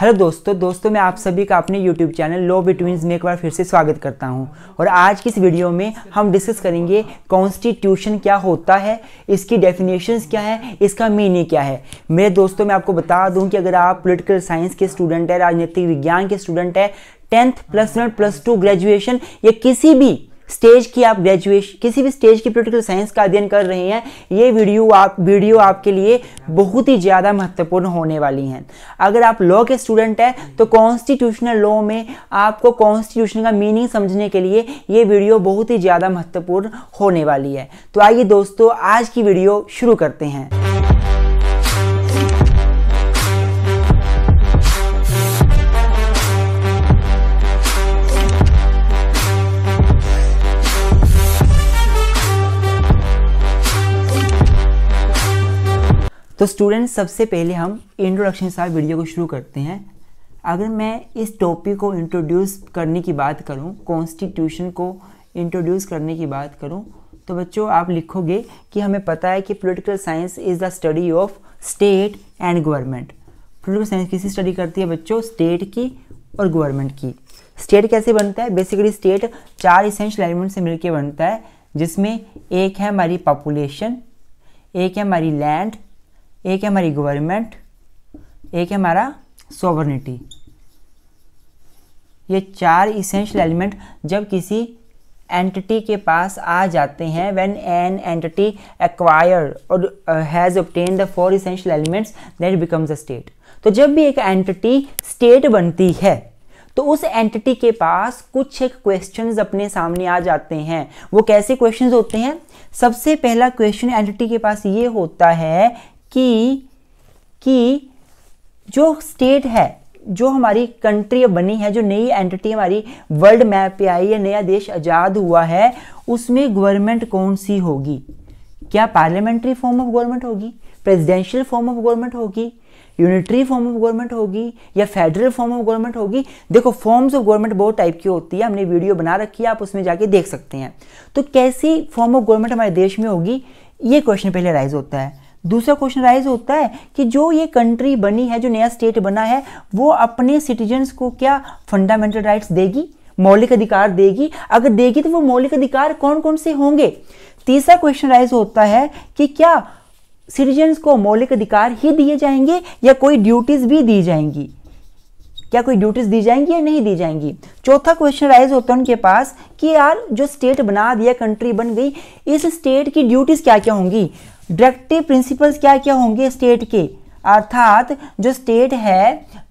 Hello दोस्तों दोस्तों मैं आप सभी का अपने यूट्यूब चैनल लो बिटवीन्स में एक बार फिर से स्वागत करता हूं और आज की इस वीडियो में हम डिस्कस करेंगे कॉन्स्टिट्यूशन क्या होता है इसकी डेफिनेशन क्या है इसका मीनिंग क्या है मेरे दोस्तों मैं आपको बता दूं कि अगर आप पोलिटिकल साइंस के स्टूडेंट है राजनीतिक विज्ञान के स्टूडेंट है tenth plus one plus two graduation या किसी भी स्टेज की आप ग्रेजुएशन किसी भी स्टेज की पोलिटिकल साइंस का अध्ययन कर रहे हैं ये वीडियो आप वीडियो आपके लिए बहुत ही ज़्यादा महत्वपूर्ण होने वाली हैं अगर आप लॉ के स्टूडेंट हैं तो कॉन्स्टिट्यूशनल लॉ में आपको कॉन्स्टिट्यूशन का मीनिंग समझने के लिए ये वीडियो बहुत ही ज़्यादा महत्वपूर्ण होने वाली है तो आइए दोस्तों आज की वीडियो शुरू करते हैं तो स्टूडेंट सबसे पहले हम इंट्रोडक्शन के साथ वीडियो को शुरू करते हैं अगर मैं इस टॉपिक को इंट्रोड्यूस करने की बात करूं कॉन्स्टिट्यूशन को इंट्रोड्यूस करने की बात करूं तो बच्चों आप लिखोगे कि हमें पता है कि political science is the study of state and government political science किसी स्टडी करती है बच्चों स्टेट की और गवर्नमेंट की स्टेट कैसे बनता है बेसिकली स्टेट चार इसेंशियल एलिमेंट से मिल बनता है जिसमें एक है हमारी पॉपुलेशन एक है हमारी लैंड एक है हमारी गवर्नमेंट एक है हमारा सोवर्निटी ये चार इसेंशियल एलिमेंट जब किसी एंटिटी के पास आ जाते हैं when an entity acquire or has obtained the four essential elements that becomes a state तो जब भी एक एंटिटी स्टेट बनती है तो उस एंटिटी के पास कुछ एक क्वेश्चन अपने सामने आ जाते हैं वो कैसे क्वेश्चन होते हैं सबसे पहला क्वेश्चन एंटिटी के पास ये होता है कि कि जो स्टेट है जो हमारी कंट्री बनी है जो नई एंटिटी हमारी वर्ल्ड मैप पे आई है नया देश आज़ाद हुआ है उसमें गवर्नमेंट कौन सी होगी क्या पार्लियामेंट्री फॉर्म ऑफ गवर्नमेंट होगी प्रेसिडेंशियल फॉर्म ऑफ गवर्नमेंट होगी यूनिटरी फॉर्म ऑफ गवर्नमेंट होगी या फेडरल फॉर्म ऑफ गवर्नमेंट होगी देखो फॉर्म्स ऑफ गवर्नमेंट बहुत टाइप की होती है हमने वीडियो बना रखी है आप उसमें जाके देख सकते हैं तो कैसी फॉर्म ऑफ गवर्नमेंट हमारे देश में होगी ये क्वेश्चन पहले राइज होता है दूसरा क्वेश्चन राइज होता है कि जो ये कंट्री बनी है जो नया स्टेट बना है वो अपने सिटीजन्स को क्या फंडामेंटल राइट्स देगी मौलिक अधिकार देगी अगर देगी तो वो मौलिक अधिकार कौन कौन से होंगे तीसरा क्वेश्चन राइज होता है कि क्या सिटीजन्स को मौलिक अधिकार ही दिए जाएंगे या कोई ड्यूटीज भी दी जाएंगी क्या कोई ड्यूटीज दी जाएंगी या नहीं दी जाएंगी चौथा क्वेश्चन राइज होता है उनके पास कि यार जो स्टेट बना दिया कंट्री बन गई इस स्टेट की ड्यूटीज क्या क्या होंगी डायरेक्टिव प्रिंसिपल्स क्या क्या होंगे स्टेट के अर्थात जो स्टेट है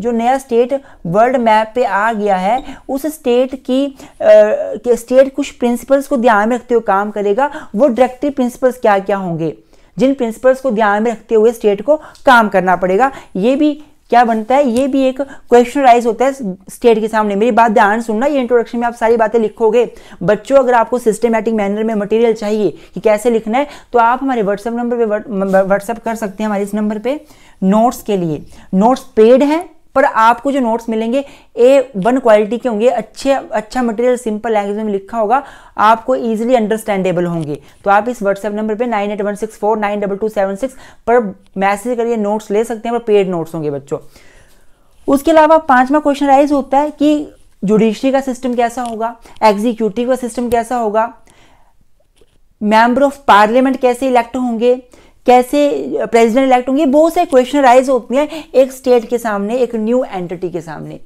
जो नया स्टेट वर्ल्ड मैप पे आ गया है उस स्टेट की आ, स्टेट कुछ प्रिंसिपल्स को ध्यान में रखते हुए काम करेगा वो डायरेक्टिव प्रिंसिपल्स क्या क्या होंगे जिन प्रिंसिपल्स को ध्यान में रखते हुए स्टेट को काम करना पड़ेगा ये भी क्या बनता है ये भी एक क्वेश्चन राइज होता है स्टेट के सामने मेरी बात ध्यान सुनना ये इंट्रोडक्शन में आप सारी बातें लिखोगे बच्चों अगर आपको सिस्टमेटिक मैनर में मटेरियल चाहिए कि कैसे लिखना है तो आप हमारे व्हाट्सएप नंबर पर व्हाट्सएप कर सकते हैं हमारे इस नंबर पर नोट्स के लिए नोट्स पेड हैं पर आपको जो नोट्स मिलेंगे ए वन क्वालिटी के होंगे अच्छे अच्छा मटेरियल सिंपल लैंग्वेज में लिखा होगा आपको ईजिली अंडरस्टैंडेबल होंगे तो आप इस व्हाट्सएप नंबर पे nine eight one six four nine double two seven six पर मैसेज करिए नोट्स ले सकते हैं पर पेड नोट्स होंगे बच्चों उसके अलावा पांचवा क्वेश्चन राइज होता है कि जुडिशरी का सिस्टम कैसा होगा एग्जीक्यूटिव का सिस्टम कैसा होगा मेंबर ऑफ पार्लियामेंट कैसे इलेक्ट होंगे कैसे प्रेसिडेंट इलेक्ट होंगे बहुत से क्वेश्चन राइज होती हैं एक स्टेट के सामने एक न्यू एंटिटी के सामने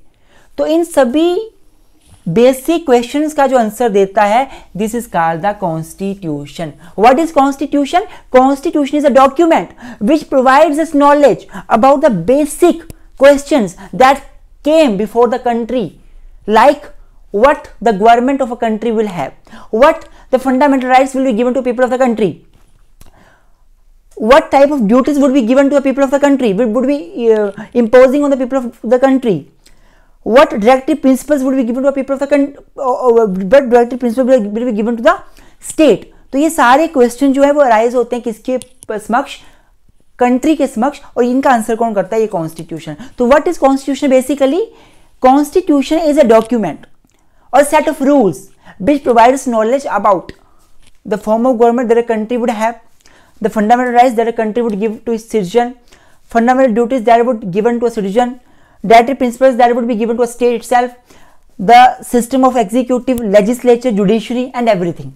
तो इन सभी बेसिक क्वेश्चंस का जो आंसर देता है this is called the constitution what is constitution constitution is a document which provides this knowledge about the basic questions that came before the country like what the government of a country will have what the fundamental right will be given to people of the country what type of duties would be given to the people of the country would would be uh, imposing on the people of the country what directive principles would be given to the people of the country what directive principles would be given to the state तो ये सारे question जो है वो arise होते हैं किसके समक्ष कंट्री के समक्ष और इनका आंसर कौन करता है ये कॉन्स्टिट्यूशन तो what is constitution basically constitution is a document or set of rules which provides knowledge about the form of government their country would have the fundamental rights that a country would give to its citizen, fundamental duties that would be given to a citizen, dietary principles that would be given to a state itself, the system of executive, legislature, judiciary and everything.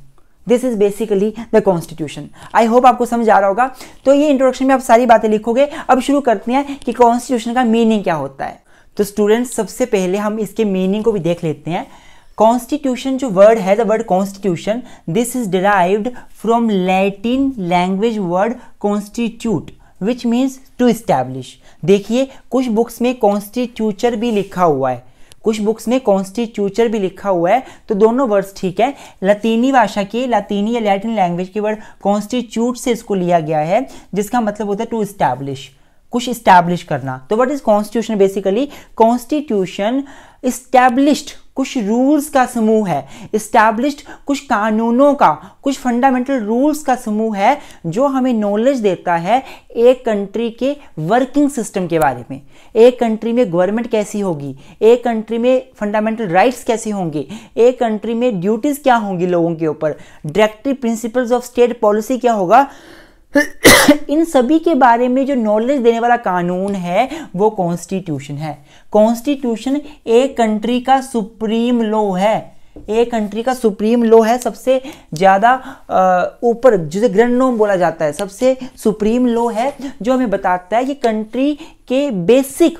This is basically the constitution I hope आपको समझ आ रहा होगा तो ये introduction में आप सारी बातें लिखोगे अब शुरू करते हैं कि कॉन्स्टिट्यूशन का मीनिंग क्या होता है तो स्टूडेंट्स सबसे पहले हम इसके मीनिंग को भी देख लेते हैं कॉन्स्टिट्यूशन जो वर्ड है the word constitution this is derived from Latin language word constitute which means to establish देखिए कुछ बुक्स में कॉन्स्टिट्यूचर भी लिखा हुआ है कुछ बुक्स में कॉन्स्टिट्यूचर भी लिखा हुआ है तो दोनों वर्ड्स ठीक है लतीनी भाषा के लतीनी या लैटिन लैंग्वेज के वर्ड कॉन्स्टिट्यूट से इसको लिया गया है जिसका मतलब होता है टू इस्टैब्लिश कुछ इस्टैब्लिश करना तो what is constitution basically constitution established कुछ रूल्स का समूह है इस्टेब्लिश्ड कुछ कानूनों का कुछ फंडामेंटल रूल्स का समूह है जो हमें नॉलेज देता है एक कंट्री के वर्किंग सिस्टम के बारे में एक कंट्री में गवर्नमेंट कैसी होगी एक कंट्री में फंडामेंटल राइट्स कैसे होंगे एक कंट्री में ड्यूटीज़ क्या होंगी लोगों के ऊपर directive principles of state policy क्या होगा इन सभी के बारे में जो नॉलेज देने वाला कानून है वो कॉन्स्टिट्यूशन है कॉन्स्टिट्यूशन एक कंट्री का सुप्रीम लॉ है एक कंट्री का सुप्रीम लॉ है सबसे ज़्यादा ऊपर जिसे ग्रैंड बोला जाता है सबसे सुप्रीम लॉ है जो हमें बताता है कि कंट्री के बेसिक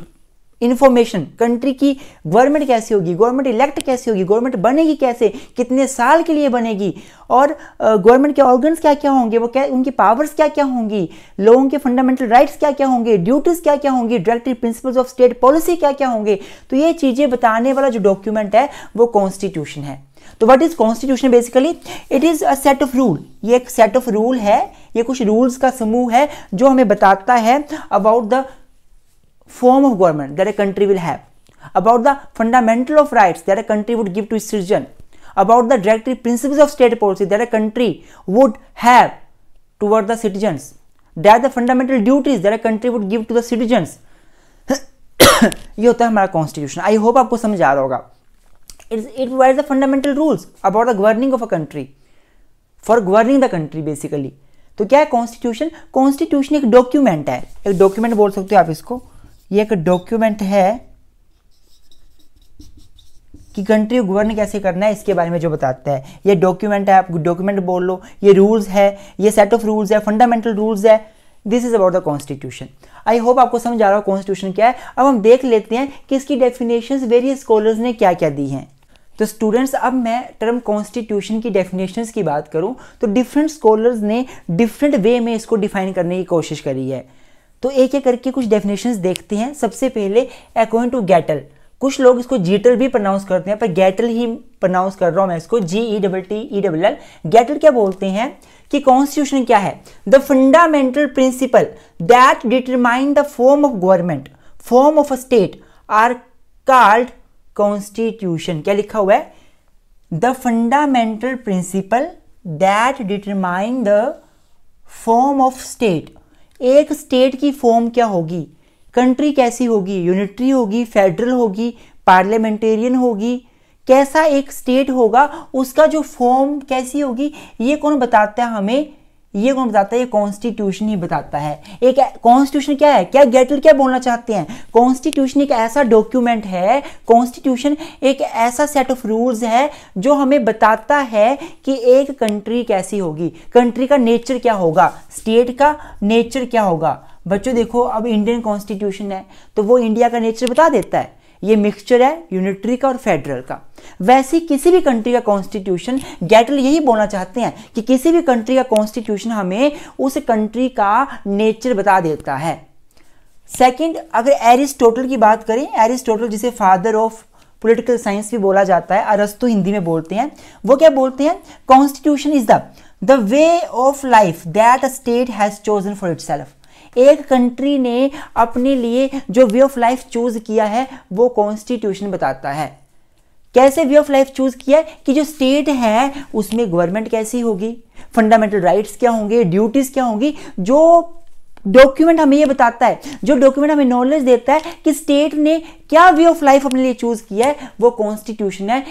इन्फॉर्मेशन कंट्री की गवर्नमेंट कैसी होगी गवर्नमेंट इलेक्ट कैसी होगी गवर्नमेंट बनेगी कैसे कितने साल के लिए बनेगी और गवर्नमेंट के ऑर्गन्स क्या क्या होंगे वो क्या उनकी पावर्स क्या क्या होंगी लोगों के फंडामेंटल राइट्स क्या क्या होंगे ड्यूटीज़ क्या क्या होंगी directive principles of state policy क्या क्या होंगे तो ये चीज़ें बताने वाला जो डॉक्यूमेंट है वो कॉन्स्टिट्यूशन है तो what is constitution basically it is a set of rule ये एक सेट ऑफ रूल है ये कुछ रूल्स का समूह है जो हमें बताता है about the form of government that a country will have, about the fundamental of rights that a country would give to its citizen, about the directory principles of state policy that a country would have toward the citizens, that the fundamental duties that a country would give to the citizens. ये होता है हमारा constitution I hope आपको समझ आ रहा होगा it's it wise the fundamental rules about the governing of a country for governing the country basically तो क्या है कॉन्स्टिट्यूशन कॉन्स्टिट्यूशन एक डॉक्यूमेंट है एक डॉक्यूमेंट बोल सकते हो आप इसको ये एक डॉक्यूमेंट है कि कंट्री को गवर्न कैसे करना है इसके बारे में जो बताता है ये डॉक्यूमेंट है आप डॉक्यूमेंट बोल लो ये रूल्स है ये सेट ऑफ रूल्स है फंडामेंटल रूल्स है this is about the constitution I hope आपको समझ आ रहा हो कॉन्स्टिट्यूशन क्या है अब हम देख लेते हैं कि इसकी डेफिनेशन वेरियस स्कॉलर्स ने क्या क्या दी हैं तो स्टूडेंट्स अब मैं टर्म कॉन्स्टिट्यूशन की डेफिनेशन की बात करूं तो डिफरेंट स्कॉलर्स ने डिफरेंट वे में इसको डिफाइन करने की कोशिश करी है तो एक एक करके कुछ डेफिनेशन देखते हैं सबसे पहले अकॉर्डिंग टू गैटल कुछ लोग इसको जीटल भी प्रोनाउंस करते हैं पर गैटल ही प्रोनाउंस कर रहा हूं मैं इसको G E double T E double L Gettell क्या बोलते हैं कि कॉन्स्टिट्यूशन क्या है the fundamental principle that determine the form of government form of a state are called constitution क्या लिखा हुआ है the fundamental principle that determine the form of state एक स्टेट की फॉर्म क्या होगी कंट्री कैसी होगी यूनिटरी होगी फेडरल होगी पार्लियामेंटेरियन होगी कैसा एक स्टेट होगा उसका जो फॉर्म कैसी होगी ये कौन बताता है हमें ये कौन बताता है ये कॉन्स्टिट्यूशन ही बताता है एक कॉन्स्टिट्यूशन क्या है क्या गेटल क्या बोलना चाहते हैं कॉन्स्टिट्यूशन एक ऐसा डॉक्यूमेंट है कॉन्स्टिट्यूशन एक ऐसा सेट ऑफ रूल्स है जो हमें बताता है कि एक कंट्री कैसी होगी कंट्री का नेचर क्या होगा स्टेट का नेचर क्या होगा बच्चों देखो अब इंडियन कॉन्स्टिट्यूशन है तो वो इंडिया का नेचर बता देता है ये मिक्सचर है यूनिटरी का और फेडरल का वैसे किसी भी कंट्री का कॉन्स्टिट्यूशन गैटल यही बोलना चाहते हैं कि किसी भी कंट्री का कॉन्स्टिट्यूशन हमें उस कंट्री का नेचर बता देता है सेकंड अगर एरिस्टोटल की बात करें एरिस्टोटल जिसे फादर ऑफ पॉलिटिकल साइंस भी बोला जाता है अरस्तु हिंदी में बोलते हैं वो क्या बोलते हैं constitution is the the way of life that a state has chosen for itself एक कंट्री ने अपने लिए जो वे ऑफ लाइफ चूज किया है वो कॉन्स्टिट्यूशन बताता है कैसे वे ऑफ लाइफ चूज किया है कि जो स्टेट है उसमें गवर्नमेंट कैसी होगी फंडामेंटल राइट्स क्या होंगे ड्यूटीज क्या होंगी जो डॉक्यूमेंट हमें ये बताता है जो डॉक्यूमेंट हमें नॉलेज देता है कि स्टेट ने क्या वे ऑफ लाइफ अपने लिए चूज किया है वो कॉन्स्टिट्यूशन है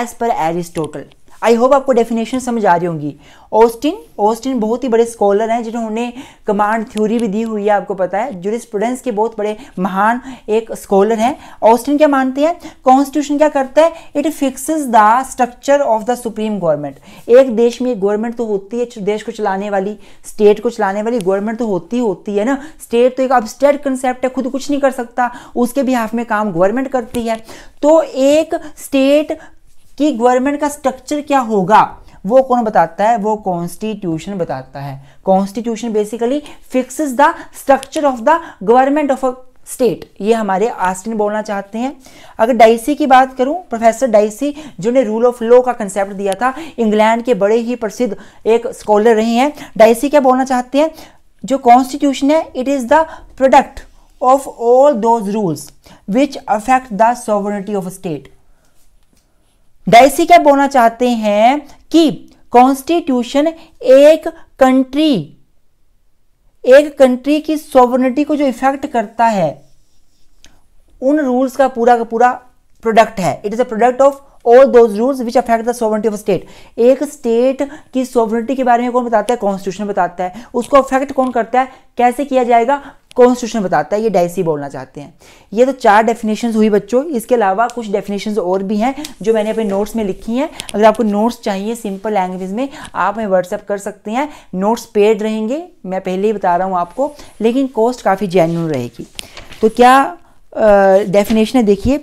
as per Aristotle I hope आपको डेफिनेशन समझ आ रही होंगी ऑस्टिन ऑस्टिन बहुत ही बड़े स्कॉलर हैं जिन्होंने कमांड थ्योरी भी दी हुई है आपको पता है जो स्टूडेंट्स के बहुत बड़े महान एक स्कॉलर हैं ऑस्टिन क्या मानते हैं कॉन्स्टिट्यूशन क्या करता है it fixes the structure of the supreme government एक देश में एक गवर्नमेंट तो होती है देश को चलाने वाली स्टेट को चलाने वाली गवर्नमेंट तो होती होती है ना स्टेट तो एक स्टेट कंसेप्ट है खुद कुछ नहीं कर सकता उसके बिहाफ में काम गवर्नमेंट करती है तो एक स्टेट कि गवर्नमेंट का स्ट्रक्चर क्या होगा वो कौन बताता है वो कॉन्स्टिट्यूशन बताता है constitution basically fixes the structure of the government of a state ये हमारे आस्टिन बोलना चाहते हैं अगर डाइसी की बात करूं प्रोफेसर डाइसी जिन्होंने रूल ऑफ लॉ का कंसेप्ट दिया था इंग्लैंड के बड़े ही प्रसिद्ध एक स्कॉलर रहे हैं डाइसी क्या बोलना चाहते हैं जो कॉन्स्टिट्यूशन है it is the product of all those rules which affect the sovereignty of state Dicey क्या बोलना चाहते हैं कि कॉन्स्टिट्यूशन एक कंट्री एक कंट्री की सोवर्निटी को जो इफेक्ट करता है उन रूल्स का पूरा का पूरा प्रोडक्ट है it is a product of all those rules which affect the sovereignty of state एक स्टेट की सोवर्निटी के बारे में कौन बताता है कॉन्स्टिट्यूशन बताता है उसको अफेक्ट कौन करता है कैसे किया जाएगा कॉन्स्टिट्यूशन बताता है ये डाइसी बोलना चाहते हैं ये तो चार डेफिनेशन हुई बच्चों इसके अलावा कुछ डेफिनेशन और भी हैं जो मैंने अपने नोट्स में लिखी हैं अगर आपको नोट्स चाहिए सिंपल लैंग्वेज में आप हमें व्हाट्सअप कर सकते हैं नोट्स पेड रहेंगे मैं पहले ही बता रहा हूँ आपको लेकिन कॉस्ट काफ़ी जेन्यून रहेगी तो क्या डेफिनेशन है देखिए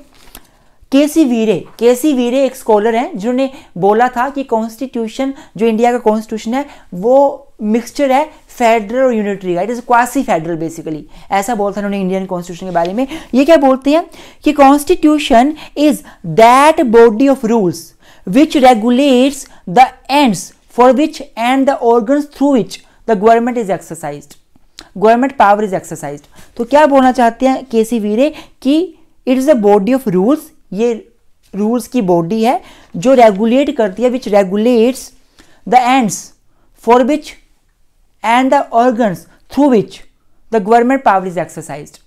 केसी वीरे केसी वीरे एक स्कॉलर हैं जिन्होंने बोला था कि कॉन्स्टिट्यूशन जो इंडिया का कॉन्स्टिट्यूशन है वो मिक्सचर है फेडरल और यूनिटरी का it is quasi federal basically ऐसा बोलता है उन्होंने इंडियन कॉन्स्टिट्यूशन के बारे में ये क्या बोलते हैं कि constitution is that body of rules which regulates the ends for which end the organ through which the government is exercise government power is exercise तो क्या बोलना चाहते हैं के सी वीरे कि it is a body of rules ये rules की body है जो रेगुलेट करती है which regulates the ends for which end the organs through which the government power is exercise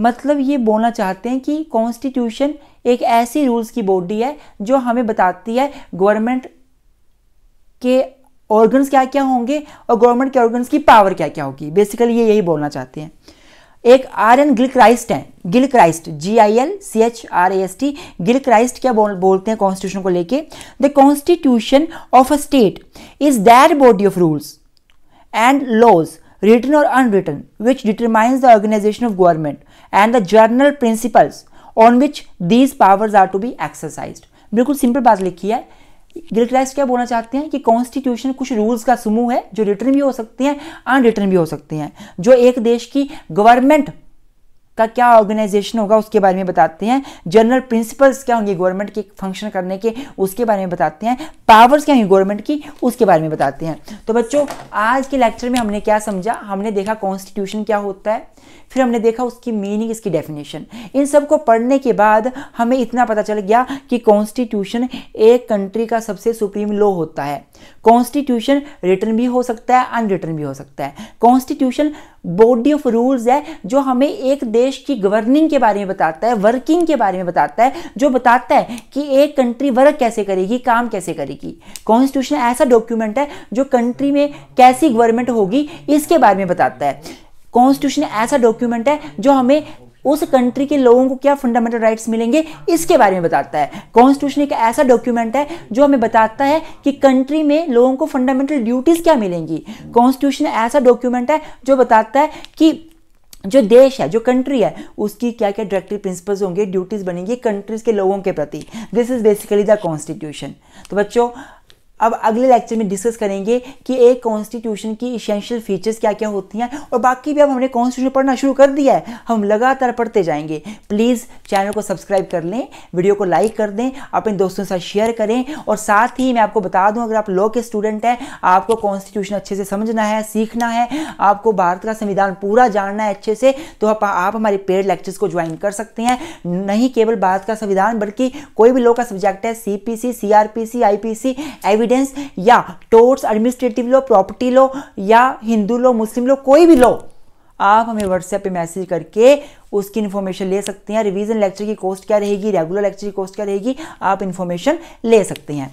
मतलब ये बोलना चाहते हैं कि कॉन्स्टिट्यूशन एक ऐसी रूल्स की बॉडी है जो हमें बताती है गवर्नमेंट के ऑर्गन्स क्या क्या होंगे और गवर्नमेंट के ऑर्गन्स की पावर क्या क्या होगी बेसिकली ये यही बोलना चाहते हैं एक एन गिलक्राइस्ट है Gilchrist G I L C H R A S T Gilchrist क्या बोल, बोलते हैं कॉन्स्टिट्यूशन को लेके the constitution of a state is that body of rules and laws written or unwritten which determines the organisation of government and the general principles on which these powers are to be exercise बिल्कुल simple बात लिखी है Gilchrist क्या बोलना चाहते हैं कि constitution कुछ रूल्स का समूह है जो रिटर्न भी हो सकते हैं अनरिटर्न भी हो सकते हैं जो एक देश की गवर्नमेंट का क्या ऑर्गेनाइजेशन होगा उसके बारे में बताते हैं जनरल प्रिंसिपल्स क्या होंगे गवर्नमेंट के फंक्शन करने के उसके बारे में बताते हैं पावर्स क्या होंगे गवर्नमेंट की उसके बारे में बताते हैं तो बच्चों आज के लेक्चर में हमने क्या समझा हमने देखा कॉन्स्टिट्यूशन क्या होता है फिर हमने देखा उसकी मीनिंग इसकी डेफिनेशन इन सब को पढ़ने के बाद हमें इतना पता चल गया कि कॉन्स्टिट्यूशन एक कंट्री का सबसे सुप्रीम लॉ होता है कॉन्स्टिट्यूशन रिटर्न भी हो सकता है अनरिटर्न भी हो सकता है कॉन्स्टिट्यूशन बॉडी ऑफ रूल्स है जो हमें एक देश की गवर्निंग के बारे में बताता है वर्किंग के बारे में बताता है जो बताता है कि एक कंट्री वर्क कैसे करेगी काम कैसे करेगी कॉन्स्टिट्यूशन ऐसा डॉक्यूमेंट है जो कंट्री में कैसी गवर्नमेंट होगी इसके बारे में बताता है कॉन्स्टिट्यूशन ऐसा डॉक्यूमेंट है जो हमें उस कंट्री के लोगों को क्या फंडामेंटल राइट्स मिलेंगे इसके बारे में बताता है कॉन्स्टिट्यूशन एक ऐसा डॉक्यूमेंट है जो हमें बताता है कि कंट्री में लोगों को फंडामेंटल ड्यूटीज़ क्या मिलेंगी कॉन्स्टिट्यूशन ऐसा डॉक्यूमेंट है जो बताता है कि जो देश है जो कंट्री है उसकी क्या क्या डायरेक्टिव प्रिंसिपल्स होंगे ड्यूटीज़ बनेंगी कंट्रीज़ के लोगों के प्रति this is basically the constitution तो बच्चों अब अगले लेक्चर में डिस्कस करेंगे कि एक कॉन्स्टिट्यूशन की इसेंशियल फीचर्स क्या क्या होती हैं और बाकी भी अब हमने कॉन्स्टिट्यूशन पढ़ना शुरू कर दिया है हम लगातार पढ़ते जाएंगे प्लीज़ चैनल को सब्सक्राइब कर लें वीडियो को लाइक कर दें अपने दोस्तों के साथ शेयर करें और साथ ही मैं आपको बता दूँ अगर आप लॉ के स्टूडेंट हैं आपको कॉन्स्टिट्यूशन अच्छे से समझना है सीखना है आपको भारत का संविधान पूरा जानना है अच्छे से तो आप, आप हमारे पेड लेक्चर्स को ज्वाइन कर सकते हैं नहीं केवल भारत का संविधान बल्कि कोई भी लॉ का सब्जेक्ट है C P C C R P C I P C evidence guidance या टोर्ट्स एडमिनिस्ट्रेटिव लो प्रॉपर्टी लो या हिंदू लो मुस्लिम लो कोई भी लो आप हमें व्हाट्सएप पे मैसेज करके उसकी इन्फॉर्मेशन ले सकते हैं रिवीजन लेक्चर की कॉस्ट क्या रहेगी रेगुलर लेक्चर की कॉस्ट क्या रहेगी आप इन्फॉर्मेशन ले सकते हैं